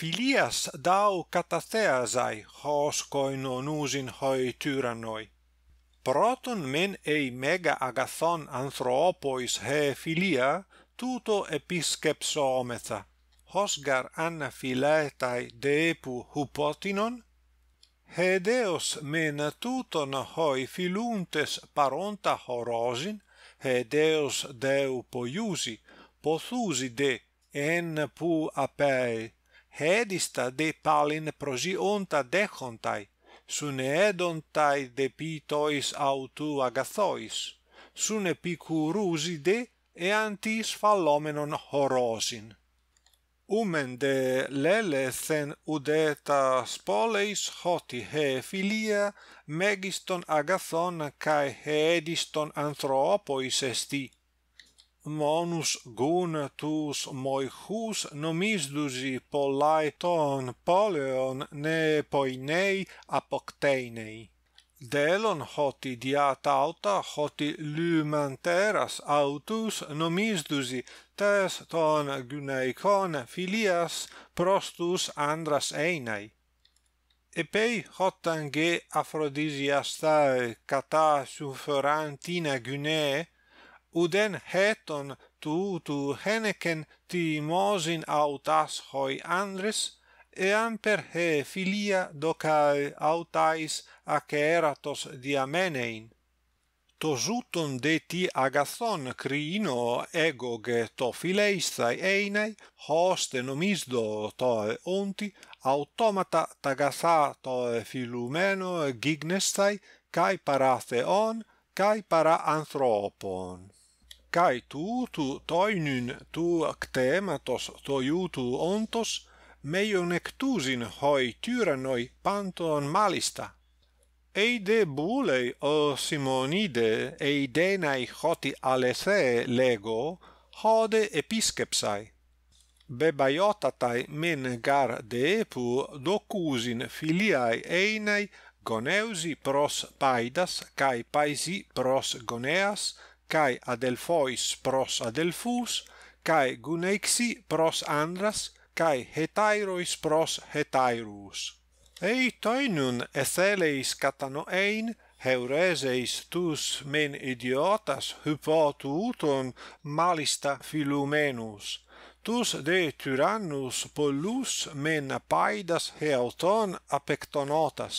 filias dau katatheasai hos koin hoi tyrannoi proton men ei mega agathon anthropois he filia tuto episkepsometha hos gar anna philetai depu hupotinon he deos men tuton hoi filuntes paronta horosin he deos deu poiusi pothusi de en pu apae hedista de palin prosionta dechontai sunedontai de pitois autu agathois sun epicurusi de e antis fallomenon horosin umen de lelethen udeta spoleis hoti he filia megiston agathon kai hediston anthropois esti monus gun tus moi hus nomis ton poleon ne poinei apoctenei delon hoti diat auta hoti lumen terras autus nomis dusi tes ton gunaicon filias prostus andras einai Epei hotan ge aphrodisias thae, kata sufferantina uden heton tu tu heneken ti mosin autas hoi andres eam per he filia docae autais aceratos diamenein to zuton de ti agathon crino ego ge to phileisai einai hoste nomisdo to onti automata tagasa to filumeno gignestai kai parathe on kai para anthropon kai tu tu toinyn tu aktematos to jutu ontos meion ektusin hoi tyranoi panton malista ei de bule o simonide ei hoti alese lego hode episkepsai bebaiotatai men gar de pu docusin filiai einai goneusi pros paidas kai paisi pros goneas kai adelphois pros adelphus kai guneixi pros andras kai hetairois pros hetairus ei toi nun etheleis catanoein heureseis tus men idiotas hypotuton malista filumenus, tus de tyrannus pollus men paidas heauton apectonotas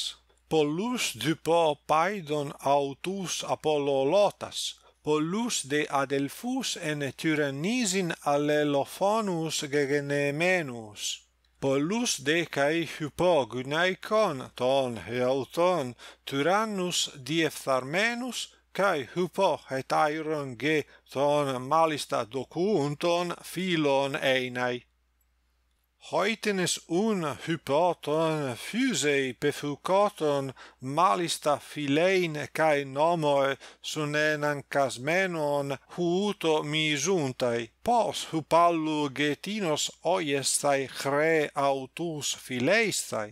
pollus dupo paidon autus apollolotas pollus de adelphus en tyrannisin allelophonus gegenemenus pollus de kai hypogynaikon ton heauton tyrannus diepharmenus kai hypo hetairon ge ton malista docunton philon einai hoitenes una hypotone fusei pefucoton malista filein cae nomoe sunenan casmenon huuto misuntai, pos hupallu getinos oiestai chre autus fileistai.